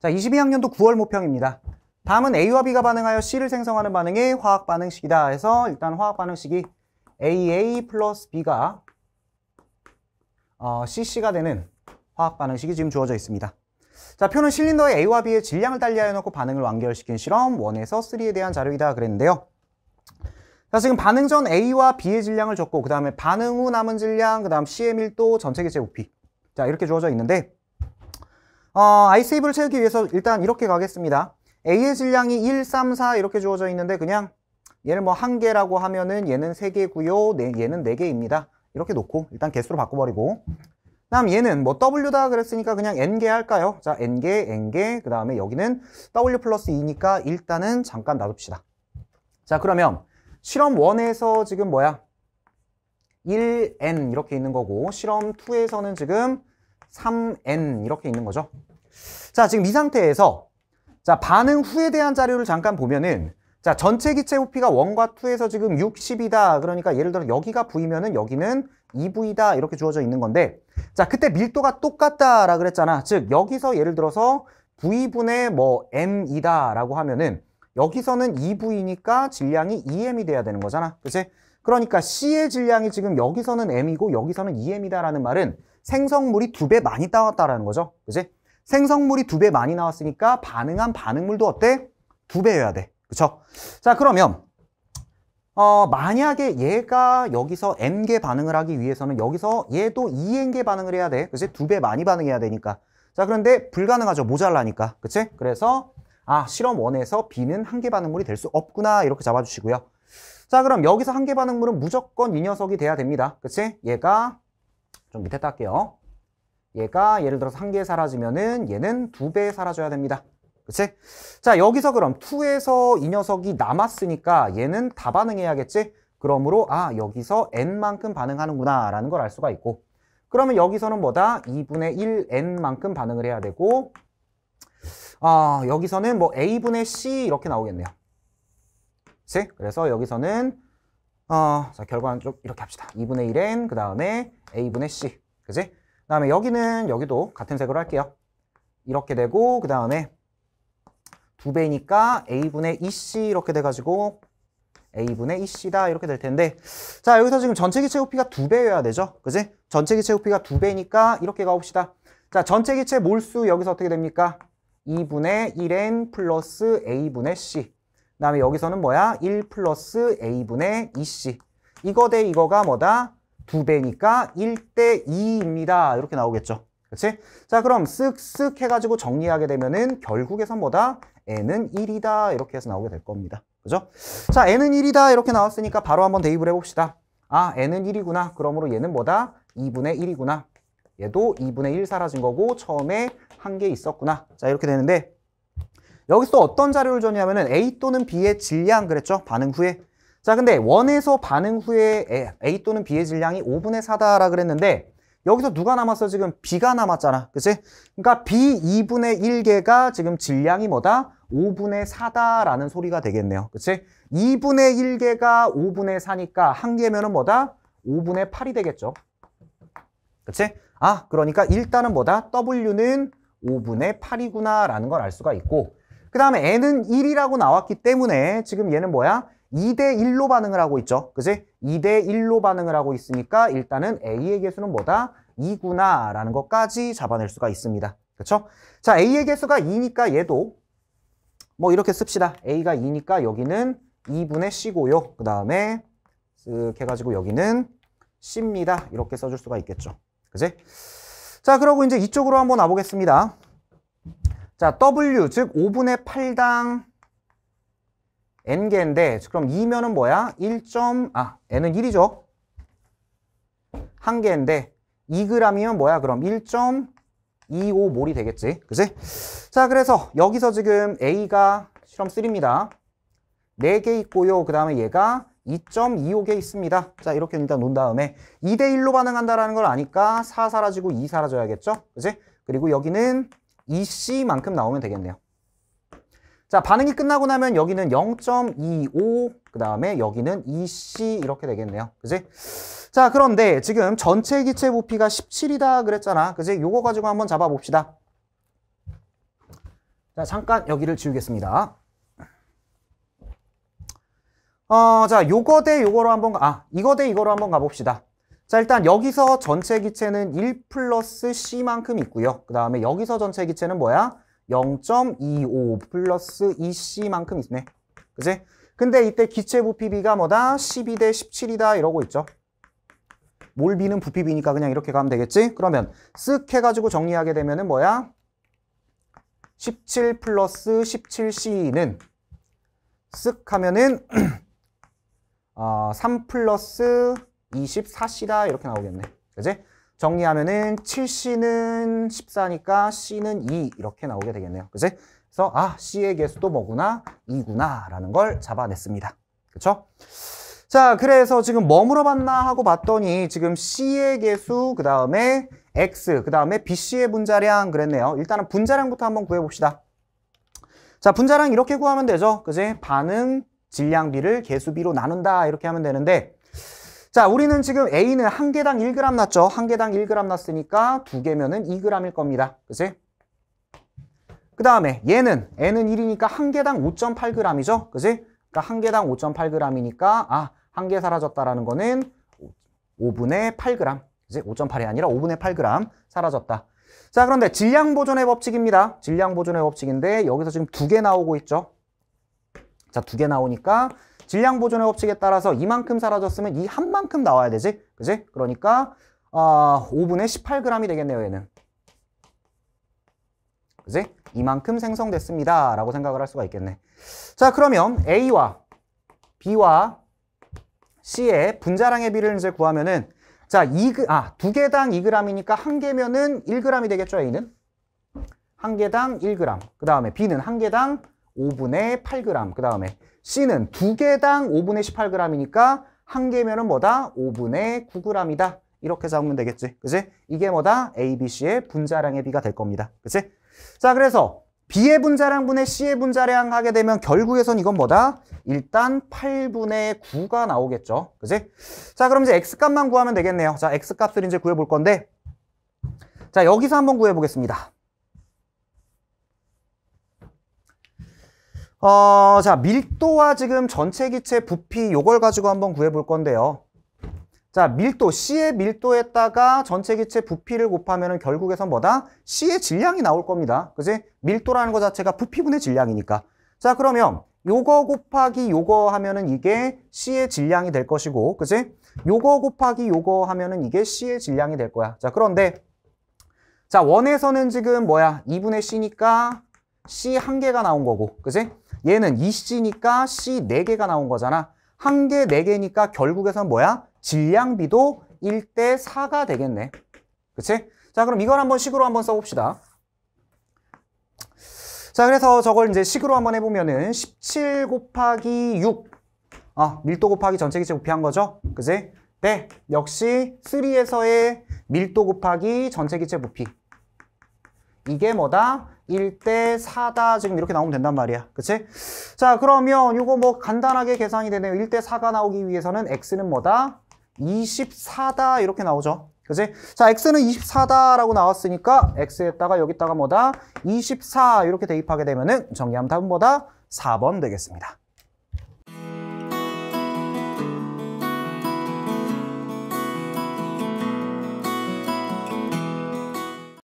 자, 22학년도 9월 모평입니다. 다음은 A와 B가 반응하여 C를 생성하는 반응이 화학 반응식이다 해서 일단 화학 반응식이 AA 플러스 B가 어, CC가 되는 화학 반응식이 지금 주어져 있습니다. 자, 표는 실린더에 A와 B의 질량을 달리하여 놓고 반응을 완결시킨 실험 1에서 3에 대한 자료이다 그랬는데요. 자, 지금 반응 전 A와 B의 질량을 적고 그 다음에 반응 후 남은 질량, 그 다음 C의 밀도, 전체 개체 부피 자, 이렇게 주어져 있는데 어, 아이스이브를 채우기 위해서 일단 이렇게 가겠습니다. A의 질량이 1, 3, 4 이렇게 주어져 있는데 그냥 얘는 뭐 한 개라고 하면은 얘는 세 개고요. 네, 얘는 네 개입니다. 이렇게 놓고 일단 개수로 바꿔버리고 다음 얘는 뭐 W다 그랬으니까 그냥 N개 할까요? 자 N개, N개 그 다음에 여기는 W 플러스 2니까 일단은 잠깐 놔둡시다. 자 그러면 실험 1에서 지금 뭐야? 1N 이렇게 있는 거고 실험 2에서는 지금 3n 이렇게 있는 거죠. 자, 지금 이 상태에서 자, 반응 후에 대한 자료를 잠깐 보면은 자, 전체 기체 부피가 원과투에서 지금 60이다. 그러니까 예를 들어 여기가 V면은 여기는 2V다. 이렇게 주어져 있는 건데 자, 그때 밀도가 똑같다라 그랬잖아. 즉, 여기서 예를 들어서 V분의 뭐 M이다 라고 하면은 여기서는 2V니까 질량이 2M이 돼야 되는 거잖아. 그치? 그러니까 C의 질량이 지금 여기서는 M이고 여기서는 2M이다라는 말은 생성물이 두 배 많이 나왔다라는 거죠. 그지? 생성물이 두 배 많이 나왔으니까 반응한 반응물도 어때? 두 배여야 돼. 그쵸? 자, 그러면 어, 만약에 얘가 여기서 N개 반응을 하기 위해서는 여기서 얘도 2N개 반응을 해야 돼. 그치? 두배 많이 반응해야 되니까. 자, 그런데 불가능하죠. 모자라니까. 그치? 그래서 아, 실험 원에서 B는 한 개 반응물이 될 수 없구나. 이렇게 잡아주시고요. 자, 그럼 여기서 한 개 반응물은 무조건 이 녀석이 돼야 됩니다. 그치? 얘가 좀 밑에 딸게요. 얘가 예를 들어서 한 개 사라지면은 얘는 두 배 사라져야 됩니다. 그치? 자, 여기서 그럼 2에서 이 녀석이 남았으니까 얘는 다 반응해야겠지? 그러므로 아, 여기서 n만큼 반응하는구나 라는 걸 알 수가 있고 그러면 여기서는 뭐다? 2분의 1n만큼 반응을 해야 되고 아, 여기서는 뭐 a분의 c 이렇게 나오겠네요. 그치? 그래서 여기서는 어, 자, 결과는 좀 이렇게 합시다. 2분의 1엔 그 다음에 a분의 c. 그지? 그 다음에 여기는 여기도 같은 색으로 할게요. 이렇게 되고 그 다음에 두 배니까 a분의 2c e 이렇게 돼가지고 a분의 2c다 e 이렇게 될 텐데 자 여기서 지금 전체 기체 부피가 두 배여야 되죠 그지 전체 기체 부피가 두 배니까 이렇게 가봅시다 자 전체 기체 몰수 여기서 어떻게 됩니까 2분의 1n 플러스 a분의 c 그 다음에 여기서는 뭐야? 1 플러스 A분의 2C. 이거 대 이거가 뭐다? 두배니까 1대 2입니다. 이렇게 나오겠죠. 그렇지? 자 그럼 쓱쓱 해가지고 정리하게 되면은 결국에선 뭐다? n은 1이다 이렇게 해서 나오게 될 겁니다. 그죠? 자 n은 1이다 이렇게 나왔으니까 바로 한번 대입을 해봅시다. 아 n은 1이구나. 그러므로 얘는 뭐다? 2분의 1이구나. 얘도 2분의 1 사라진 거고 처음에 한 개 있었구나. 자 이렇게 되는데 여기서 또 어떤 자료를 줬냐면은 A 또는 B의 질량 그랬죠? 반응 후에. 자, 근데 원에서 반응 후에 A 또는 B의 질량이 5분의 4다라 그랬는데 여기서 누가 남았어? 지금 B가 남았잖아. 그치? 그러니까 B 2분의 1개가 지금 질량이 뭐다? 5분의 4다라는 소리가 되겠네요. 그치? 2분의 1개가 5분의 4니까 한 개면은 뭐다? 5분의 8이 되겠죠. 그치? 아, 그러니까 일단은 뭐다? W는 5분의 8이구나 라는 걸 알 수가 있고 그 다음에 n은 1이라고 나왔기 때문에 지금 얘는 뭐야? 2대1로 반응을 하고 있죠. 그지? 2대1로 반응을 하고 있으니까 일단은 A의 개수는 뭐다? 2구나 라는 것까지 잡아낼 수가 있습니다. 그렇죠? 자, A의 개수가 2니까 얘도 뭐 이렇게 씁시다. A가 2니까 여기는 2분의 C고요. 그 다음에 쓱 해가지고 여기는 C입니다. 이렇게 써줄 수가 있겠죠. 그지? 자, 그러고 이제 이쪽으로 한번 와보겠습니다. 자, W, 즉 5분의 8당 n개인데 그럼 2면은 뭐야? 1. 아, n은 1이죠. 한 개인데 2g이면 뭐야? 그럼 1.25몰이 되겠지. 그지? 자, 그래서 여기서 지금 A가 실험 3입니다. 4개 있고요. 그 다음에 얘가 2.25개 있습니다. 자, 이렇게 일단 놓은 다음에 2대1로 반응한다라는 걸 아니까 4 사라지고 2 사라져야겠죠? 그지? 그리고 여기는 e c 만큼 나오면 되겠네요. 자, 반응이 끝나고 나면 여기는 0.25, 그 다음에 여기는 e c 이렇게 되겠네요. 그지? 자, 그런데 지금 전체 기체 부피가 17이다 그랬잖아. 그지? 요거 가지고 한번 잡아봅시다. 자, 잠깐 여기를 지우겠습니다. 어, 자, 요거 대 요거로 한번 가, 아, 이거 대 이거로 한번 가봅시다. 자 일단 여기서 전체 기체는 1 플러스 C만큼 있고요. 그 다음에 여기서 전체 기체는 뭐야? 0.25 플러스 2C만큼 있네. 그치 근데 이때 기체 부피비가 뭐다? 12대 17이다 이러고 있죠. 몰비는 부피비니까 그냥 이렇게 가면 되겠지? 그러면 쓱 해가지고 정리하게 되면 은 뭐야? 17 플러스 17C는 쓱 하면은 어, 3 아, 플러스 24C다 이렇게 나오겠네. 그지? 정리하면은 7C는 14니까 C는 2 이렇게 나오게 되겠네요. 그지? 그래서 아 C의 개수도 뭐구나? 2구나 라는 걸 잡아냈습니다. 그쵸? 자 그래서 지금 뭐 물어봤나 하고 봤더니 지금 C의 개수 그 다음에 X 그 다음에 BC의 분자량 그랬네요. 일단은 분자량부터 한번 구해봅시다. 자 분자량 이렇게 구하면 되죠. 그지? 반응 질량비를 개수비로 나눈다 이렇게 하면 되는데 자, 우리는 지금 A는 한 개당 1g 났죠? 한 개당 1g 났으니까 두 개면은 2g일 겁니다. 그치? 그 다음에 얘는 N은 1이니까 한 개당 5.8g이죠? 그치? 그러니까 한 개당 5.8g이니까 아, 한 개 사라졌다라는 거는 5분의 8g. 이제 5.8이 아니라 5분의 8g 사라졌다. 자, 그런데 질량 보존의 법칙입니다. 질량 보존의 법칙인데 여기서 지금 두 개 나오고 있죠? 자, 두 개 나오니까 질량 보존의 법칙에 따라서 이만큼 사라졌으면 이 한 만큼 나와야 되지. 그지? 그러니까 어, 5분의 18g이 되겠네요, 얘는. 그지? 이만큼 생성됐습니다. 라고 생각을 할 수가 있겠네. 자, 그러면 A와 B와 C의 분자량의 비를 이제 구하면은 자, 2그, 아, 두 개당 2g이니까 한 개면은 1g이 되겠죠, A는? 한 개당 1g. 그 다음에 B는 한 개당 5분의 8g 그 다음에 C는 두개당 5분의 18g이니까 한 개면은 뭐다? 5분의 9g이다 이렇게 잡으면 되겠지 그치? 이게 뭐다? A, B, C의 분자량의 비가 될 겁니다 그치? 자 그래서 B의 분자량 분의 C의 분자량 하게 되면 결국에선 이건 뭐다? 일단 8분의 9가 나오겠죠 그치? 자 그럼 이제 X값만 구하면 되겠네요 자 X값을 이제 구해볼 건데 자 여기서 한번 구해보겠습니다 어, 자, 밀도와 지금 전체 기체 부피 요걸 가지고 한번 구해 볼 건데요. 자, 밀도, C의 밀도에다가 전체 기체 부피를 곱하면 결국에선 뭐다? C의 질량이 나올 겁니다. 그지? 밀도라는 것 자체가 부피분의 질량이니까. 자, 그러면 요거 곱하기 요거 하면은 이게 C의 질량이 될 것이고, 그지? 요거 곱하기 요거 하면은 이게 C의 질량이 될 거야. 자, 그런데 자, 원에서는 지금 뭐야? 2분의 C니까 C 한 개가 나온 거고, 그지? 얘는 EC니까 C 4개가 나온 거잖아. 한 개, 4개니까 결국에선 뭐야? 질량비도 1대 4가 되겠네. 그치? 자, 그럼 이걸 한번 식으로 한번 써봅시다. 자, 그래서 저걸 이제 식으로 한번 해보면은 17 곱하기 6. 아, 밀도 곱하기 전체 기체 부피한 거죠? 그치 네, 역시 3에서의 밀도 곱하기 전체 기체 부피. 이게 뭐다? 1대 4다 지금 이렇게 나오면 된단 말이야 그치? 자 그러면 이거 뭐 간단하게 계산이 되네요 1대 4가 나오기 위해서는 x는 뭐다? 24다 이렇게 나오죠 그치? 자 x는 24다라고 나왔으니까 x에다가 여기다가 뭐다? 24 이렇게 대입하게 되면은 정리하면 답은 뭐다? 4번 되겠습니다